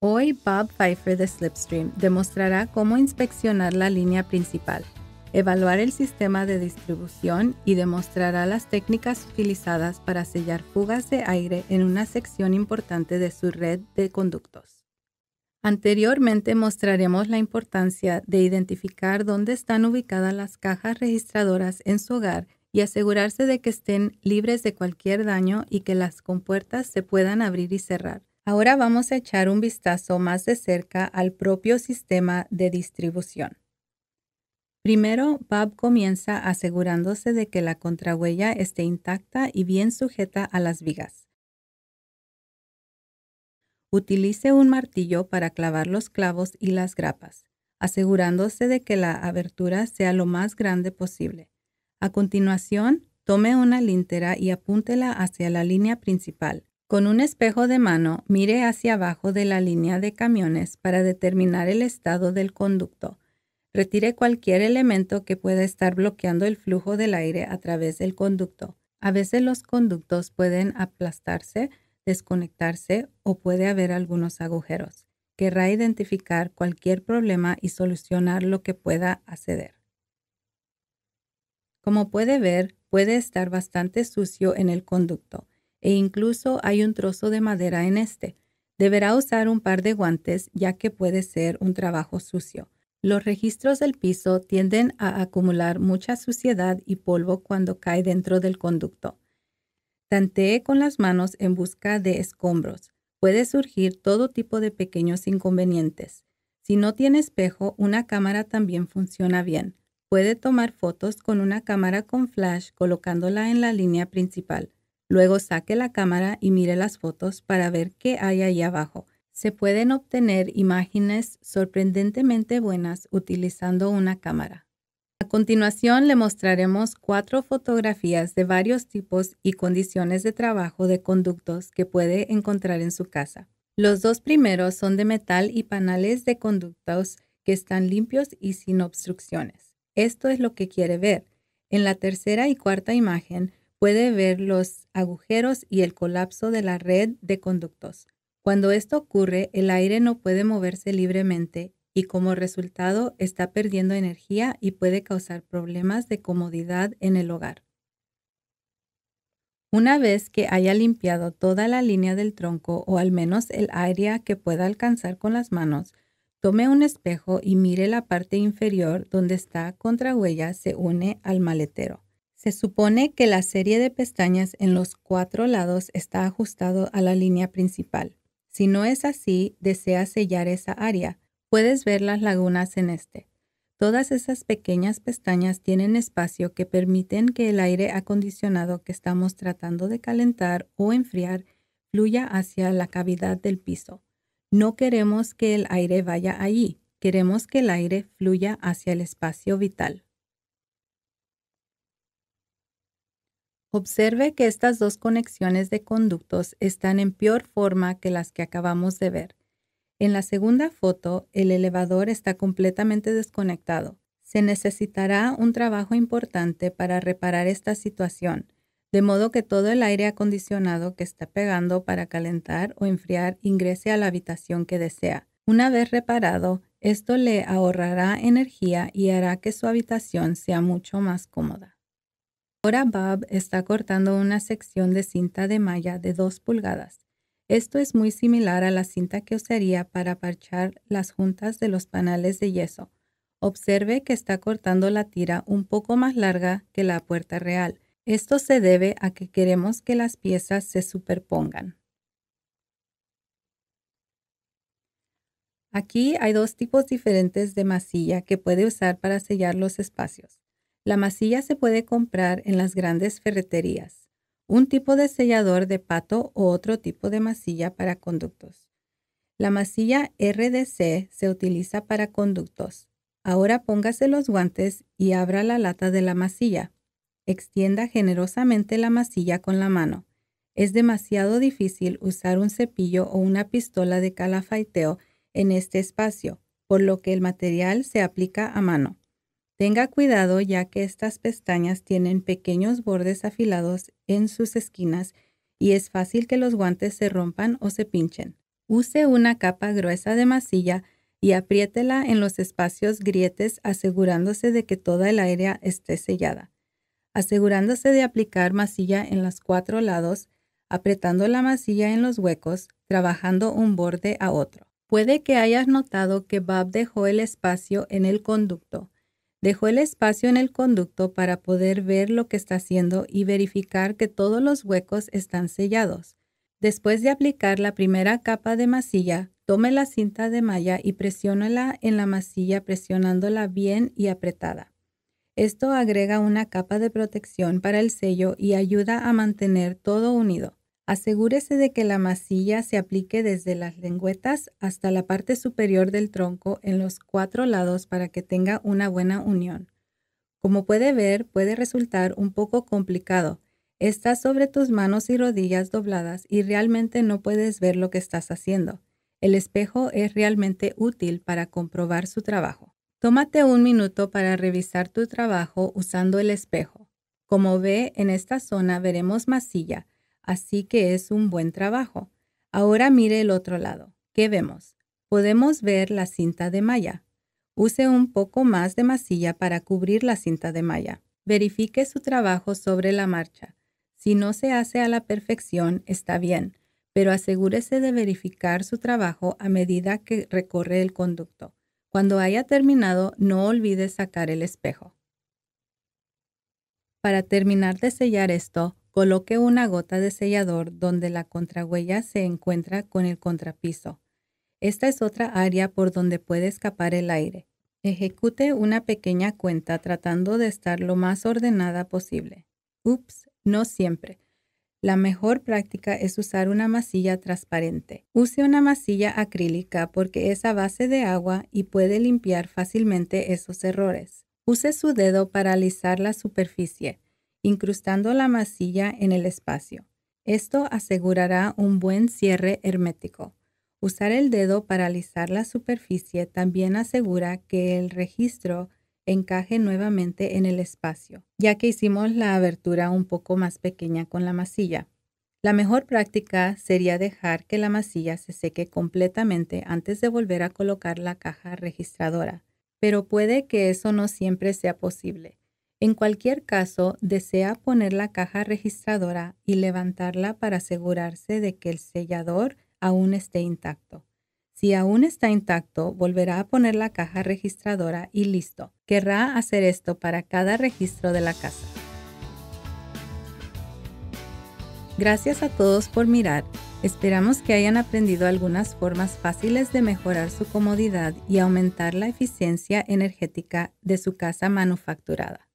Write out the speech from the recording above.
Hoy Bob Pfeiffer de Slipstream demostrará cómo inspeccionar la línea principal, evaluar el sistema de distribución y demostrará las técnicas utilizadas para sellar fugas de aire en una sección importante de su red de conductos. Anteriormente mostraremos la importancia de identificar dónde están ubicadas las cajas registradoras en su hogar y asegurarse de que estén libres de cualquier daño y que las compuertas se puedan abrir y cerrar. Ahora vamos a echar un vistazo más de cerca al propio sistema de distribución. Primero, Bob comienza asegurándose de que la contrahuella esté intacta y bien sujeta a las vigas. Utilice un martillo para clavar los clavos y las grapas, asegurándose de que la abertura sea lo más grande posible. A continuación, tome una lintera y apúntela hacia la línea principal, con un espejo de mano mire hacia abajo de la línea de camiones para determinar el estado del conducto. Retire cualquier elemento que pueda estar bloqueando el flujo del aire a través del conducto. A veces los conductos pueden aplastarse, desconectarse o puede haber algunos agujeros. Querrá identificar cualquier problema y solucionar lo que pueda acceder. Como puede ver, puede estar bastante sucio en el conducto e incluso hay un trozo de madera en este. Deberá usar un par de guantes ya que puede ser un trabajo sucio. Los registros del piso tienden a acumular mucha suciedad y polvo cuando cae dentro del conducto. Tantee con las manos en busca de escombros. Puede surgir todo tipo de pequeños inconvenientes. Si no tiene espejo, una cámara también funciona bien. Puede tomar fotos con una cámara con flash colocándola en la línea principal. Luego saque la cámara y mire las fotos para ver qué hay ahí abajo. Se pueden obtener imágenes sorprendentemente buenas utilizando una cámara. A continuación le mostraremos cuatro fotografías de varios tipos y condiciones de trabajo de conductos que puede encontrar en su casa. Los dos primeros son de metal y panales de conductos que están limpios y sin obstrucciones. Esto es lo que quiere ver. En la tercera y cuarta imagen puede ver los agujeros y el colapso de la red de conductos. Cuando esto ocurre, el aire no puede moverse libremente y como resultado está perdiendo energía y puede causar problemas de comodidad en el hogar. Una vez que haya limpiado toda la línea del tronco o al menos el área que pueda alcanzar con las manos, tome un espejo y mire la parte inferior donde está huella se une al maletero. Se supone que la serie de pestañas en los cuatro lados está ajustado a la línea principal. Si no es así, desea sellar esa área. Puedes ver las lagunas en este. Todas esas pequeñas pestañas tienen espacio que permiten que el aire acondicionado que estamos tratando de calentar o enfriar fluya hacia la cavidad del piso. No queremos que el aire vaya allí, queremos que el aire fluya hacia el espacio vital. Observe que estas dos conexiones de conductos están en peor forma que las que acabamos de ver. En la segunda foto, el elevador está completamente desconectado. Se necesitará un trabajo importante para reparar esta situación, de modo que todo el aire acondicionado que está pegando para calentar o enfriar ingrese a la habitación que desea. Una vez reparado, esto le ahorrará energía y hará que su habitación sea mucho más cómoda. Ahora Bob está cortando una sección de cinta de malla de 2 pulgadas. Esto es muy similar a la cinta que usaría para parchar las juntas de los panales de yeso. Observe que está cortando la tira un poco más larga que la puerta real. Esto se debe a que queremos que las piezas se superpongan. Aquí hay dos tipos diferentes de masilla que puede usar para sellar los espacios. La masilla se puede comprar en las grandes ferreterías, un tipo de sellador de pato o otro tipo de masilla para conductos. La masilla RDC se utiliza para conductos. Ahora póngase los guantes y abra la lata de la masilla. Extienda generosamente la masilla con la mano. Es demasiado difícil usar un cepillo o una pistola de calafateo en este espacio, por lo que el material se aplica a mano. Tenga cuidado ya que estas pestañas tienen pequeños bordes afilados en sus esquinas y es fácil que los guantes se rompan o se pinchen. Use una capa gruesa de masilla y apriétela en los espacios grietes asegurándose de que toda el área esté sellada. Asegurándose de aplicar masilla en los cuatro lados, apretando la masilla en los huecos, trabajando un borde a otro. Puede que hayas notado que Bob dejó el espacio en el conducto Dejó el espacio en el conducto para poder ver lo que está haciendo y verificar que todos los huecos están sellados. Después de aplicar la primera capa de masilla, tome la cinta de malla y presiónela en la masilla presionándola bien y apretada. Esto agrega una capa de protección para el sello y ayuda a mantener todo unido. Asegúrese de que la masilla se aplique desde las lengüetas hasta la parte superior del tronco en los cuatro lados para que tenga una buena unión. Como puede ver, puede resultar un poco complicado. Estás sobre tus manos y rodillas dobladas y realmente no puedes ver lo que estás haciendo. El espejo es realmente útil para comprobar su trabajo. Tómate un minuto para revisar tu trabajo usando el espejo. Como ve, en esta zona veremos masilla así que es un buen trabajo. Ahora mire el otro lado. ¿Qué vemos? Podemos ver la cinta de malla. Use un poco más de masilla para cubrir la cinta de malla. Verifique su trabajo sobre la marcha. Si no se hace a la perfección, está bien, pero asegúrese de verificar su trabajo a medida que recorre el conducto. Cuando haya terminado, no olvide sacar el espejo. Para terminar de sellar esto, Coloque una gota de sellador donde la contrahuella se encuentra con el contrapiso. Esta es otra área por donde puede escapar el aire. Ejecute una pequeña cuenta tratando de estar lo más ordenada posible. Ups, no siempre. La mejor práctica es usar una masilla transparente. Use una masilla acrílica porque es a base de agua y puede limpiar fácilmente esos errores. Use su dedo para alisar la superficie incrustando la masilla en el espacio. Esto asegurará un buen cierre hermético. Usar el dedo para alisar la superficie también asegura que el registro encaje nuevamente en el espacio, ya que hicimos la abertura un poco más pequeña con la masilla. La mejor práctica sería dejar que la masilla se seque completamente antes de volver a colocar la caja registradora, pero puede que eso no siempre sea posible. En cualquier caso, desea poner la caja registradora y levantarla para asegurarse de que el sellador aún esté intacto. Si aún está intacto, volverá a poner la caja registradora y listo. Querrá hacer esto para cada registro de la casa. Gracias a todos por mirar. Esperamos que hayan aprendido algunas formas fáciles de mejorar su comodidad y aumentar la eficiencia energética de su casa manufacturada.